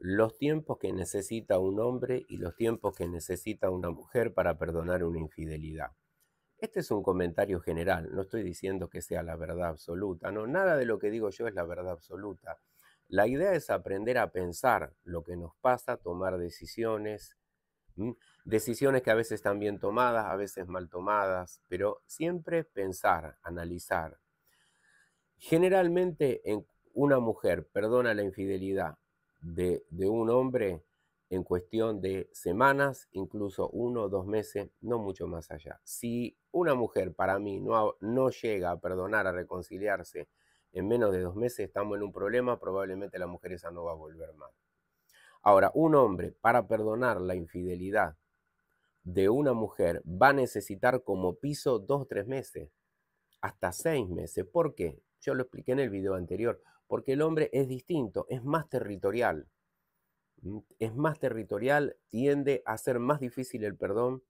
los tiempos que necesita un hombre y los tiempos que necesita una mujer para perdonar una infidelidad. Este es un comentario general, no estoy diciendo que sea la verdad absoluta, no, nada de lo que digo yo es la verdad absoluta. La idea es aprender a pensar lo que nos pasa, tomar decisiones, decisiones que a veces están bien tomadas, a veces mal tomadas, pero siempre pensar, analizar. Generalmente una mujer perdona la infidelidad de, un hombre en cuestión de semanas, incluso uno o dos meses, no mucho más allá. Si una mujer para mí no, no llega a perdonar, a reconciliarse en menos de dos meses, estamos en un problema, probablemente la mujer esa no va a volver más. Ahora, un hombre para perdonar la infidelidad de una mujer va a necesitar como piso dos, tres meses, hasta seis meses. ¿Por qué? Yo lo expliqué en el video anterior, porque el hombre es distinto, es más territorial. Mm, es más territorial, tiende a ser más difícil el perdón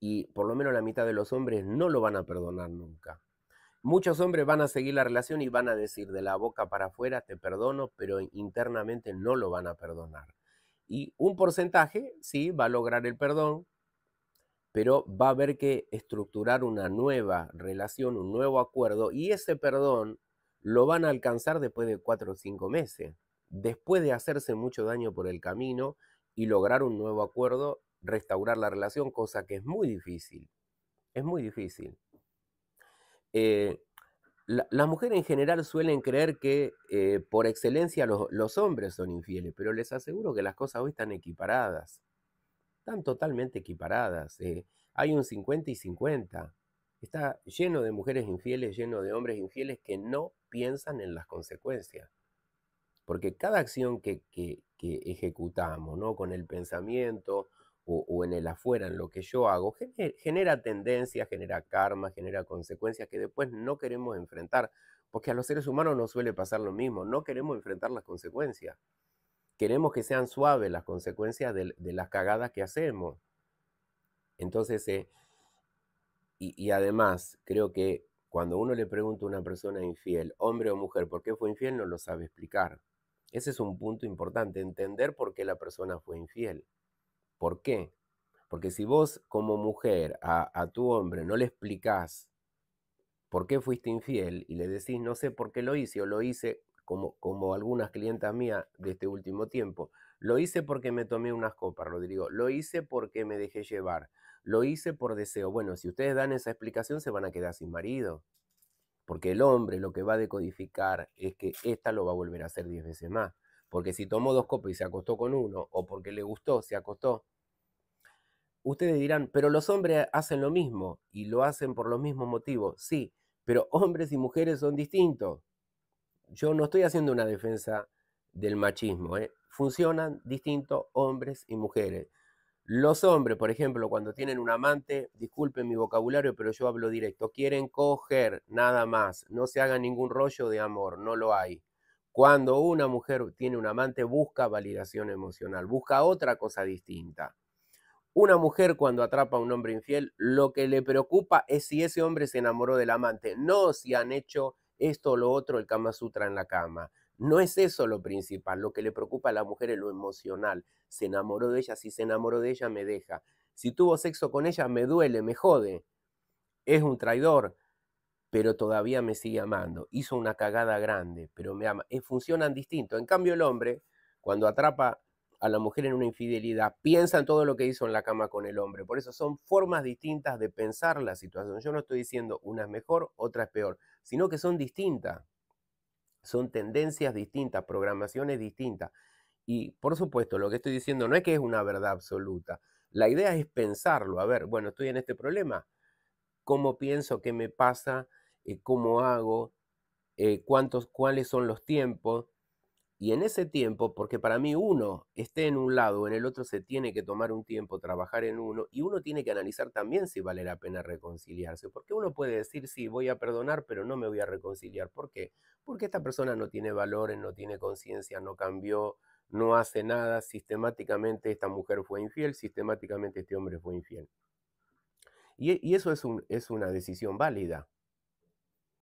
y por lo menos la mitad de los hombres no lo van a perdonar nunca. Muchos hombres van a seguir la relación y van a decir de la boca para afuera te perdono, pero internamente no lo van a perdonar. Y un porcentaje sí va a lograr el perdón, pero va a haber que estructurar una nueva relación, un nuevo acuerdo, y ese perdón lo van a alcanzar después de cuatro o cinco meses, después de hacerse mucho daño por el camino y lograr un nuevo acuerdo, restaurar la relación, cosa que es muy difícil, es muy difícil. Eh, las mujeres en general suelen creer que eh, por excelencia los hombres son infieles, pero les aseguro que las cosas hoy están equiparadas están totalmente equiparadas. Eh, hay un 50 y 50. Está lleno de mujeres infieles, lleno de hombres infieles que no piensan en las consecuencias. Porque cada acción que, que, ejecutamos, ¿no? Con el pensamiento o, en el afuera, en lo que yo hago, genera, genera tendencias, genera karma, genera consecuencias que después no queremos enfrentar. Porque a los seres humanos nos suele pasar lo mismo, no queremos enfrentar las consecuencias queremos que sean suaves las consecuencias de, las cagadas que hacemos. Entonces, eh, y, además, creo que cuando uno le pregunta a una persona infiel, hombre o mujer, por qué fue infiel, no lo sabe explicar. Ese es un punto importante, entender por qué la persona fue infiel. ¿Por qué? Porque si vos como mujer a, tu hombre no le explicás por qué fuiste infiel y le decís, no sé por qué lo hice o lo hice como, algunas clientas mías de este último tiempo. Lo hice porque me tomé unas copas, Rodrigo. Lo hice porque me dejé llevar. Lo hice por deseo. Bueno, si ustedes dan esa explicación se van a quedar sin marido. Porque el hombre lo que va a decodificar es que esta lo va a volver a hacer diez veces más. Porque si tomó dos copas y se acostó con uno, o porque le gustó, se acostó. Ustedes dirán, pero los hombres hacen lo mismo y lo hacen por los mismos motivos. Sí, pero hombres y mujeres son distintos yo no estoy haciendo una defensa del machismo, ¿eh? funcionan distintos hombres y mujeres. Los hombres, por ejemplo, cuando tienen un amante, disculpen mi vocabulario, pero yo hablo directo, quieren coger nada más, no se haga ningún rollo de amor, no lo hay. Cuando una mujer tiene un amante, busca validación emocional, busca otra cosa distinta. Una mujer cuando atrapa a un hombre infiel, lo que le preocupa es si ese hombre se enamoró del amante, no si han hecho esto o lo otro, el Kama Sutra en la cama. No es eso lo principal, lo que le preocupa a la mujer es lo emocional. Se enamoró de ella, si se enamoró de ella, me deja. Si tuvo sexo con ella, me duele, me jode. Es un traidor, pero todavía me sigue amando. Hizo una cagada grande, pero me ama. Eh, funcionan distinto. En cambio, el hombre, cuando atrapa a la mujer en una infidelidad, piensa en todo lo que hizo en la cama con el hombre. Por eso son formas distintas de pensar la situación. Yo no estoy diciendo una es mejor, otra es peor, sino que son distintas. Son tendencias distintas, programaciones distintas. Y por supuesto, lo que estoy diciendo no es que es una verdad absoluta. La idea es pensarlo. A ver, bueno, estoy en este problema. ¿Cómo pienso? ¿Qué me pasa? Eh, ¿Cómo hago? Eh, ¿Cuántos, ¿Cuáles son los tiempos? Y en ese tiempo, porque para mí uno esté en un lado en el otro, se tiene que tomar un tiempo, trabajar en uno, y uno tiene que analizar también si vale la pena reconciliarse, porque uno puede decir, sí, voy a perdonar, pero no me voy a reconciliar. ¿Por qué? Porque esta persona no tiene valores, no tiene conciencia, no cambió, no hace nada, sistemáticamente esta mujer fue infiel, sistemáticamente este hombre fue infiel. Y, eso es, es una decisión válida,